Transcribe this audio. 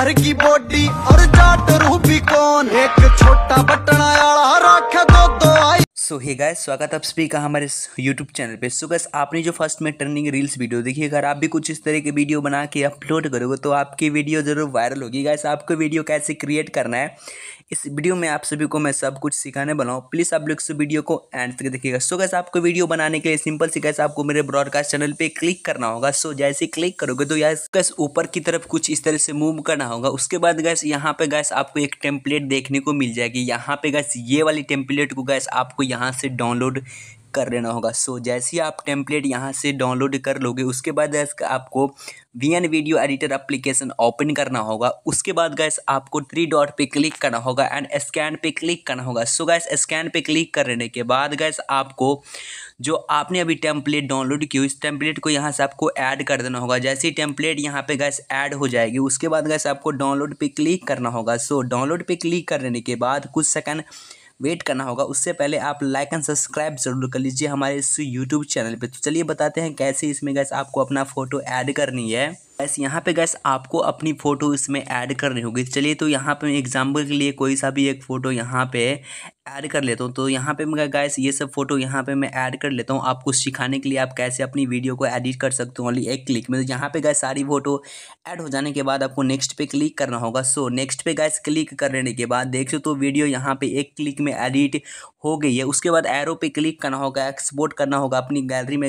भर की बॉडी और जाट रूबी कौन एक छोटा बट सो हे गाय स्वागत आप सभी का हमारे यूट्यूब चैनल पे सो गैस आपने जो फर्स्ट में टर्निंग रील्स वीडियो देखी अगर आप भी कुछ इस तरह की वीडियो बना के अपलोड करोगे तो आपकी वीडियो ज़रूर वायरल होगी गैस आपको वीडियो कैसे क्रिएट करना है इस वीडियो में आप सभी को मैं सब कुछ सिखाने वाला हूँ प्लीज़ आप लोग इस वीडियो को एंड तक देखिएगा सो गैस आपको वीडियो बनाने के लिए सिंपल सी गैस आपको मेरे ब्रॉडकास्ट चैनल पर क्लिक करना होगा सो जैसे क्लिक करोगे तो गैस गैस ऊपर की तरफ कुछ इस तरह से मूव करना होगा उसके बाद गैस यहाँ पे गैस आपको एक टेम्पलेट देखने को मिल जाएगी यहाँ पे गैस ये वाली टेम्पलेट को गैस आपको यहाँ यहाँ से डाउनलोड कर लेना होगा सो so, जैसे ही आप टेम्पलेट यहाँ से डाउनलोड कर लोगे उसके बाद गैस आपको V N video editor application open करना होगा उसके बाद गैस आपको थ्री डॉट पे क्लिक करना होगा एंड स्कैन पे क्लिक करना होगा सो गैस स्कैन पे क्लिक करने के बाद गैस आपको जो आपने अभी टेम्पलेट डाउनलोड की उस टेम्पलेट को यहाँ से आपको ऐड कर देना होगा जैसे ही टेम्पलेट यहाँ पे गैस ऐड हो जाएगी उसके बाद गैस आपको डाउनलोड पे क्लिक करना होगा सो डाउनलोड पे क्लिक करने के बाद कुछ सेकेंड वेट करना होगा उससे पहले आप लाइक एंड सब्सक्राइब जरूर कर लीजिए हमारे इस यूट्यूब चैनल पर तो चलिए बताते हैं कैसे इसमें गैस आपको अपना फ़ोटो ऐड करनी है बस यहाँ पे गैस आपको अपनी फ़ोटो इसमें ऐड करनी होगी चलिए तो यहाँ पे मैं एग्जाम्पल के लिए कोई सा भी एक फ़ोटो यहाँ पे ऐड कर लेता हूँ तो यहाँ पे मैं गैस ये सब फ़ोटो यहाँ पे मैं ऐड कर लेता हूँ आपको सिखाने के लिए आप कैसे अपनी वीडियो को एडिट कर सकते हो ओनली एक क्लिक में तो यहाँ पे गए सारी फ़ोटो ऐड हो जाने के बाद आपको नेक्स्ट पे क्लिक करना होगा सो नेक्स्ट पे गैस क्लिक कर लेने के बाद देख सो तो वीडियो यहाँ पे एक क्लिक में एडिट हो गई है उसके बाद एरो पे क्लिक करना होगा एक्सपोर्ट करना होगा अपनी गैलरी में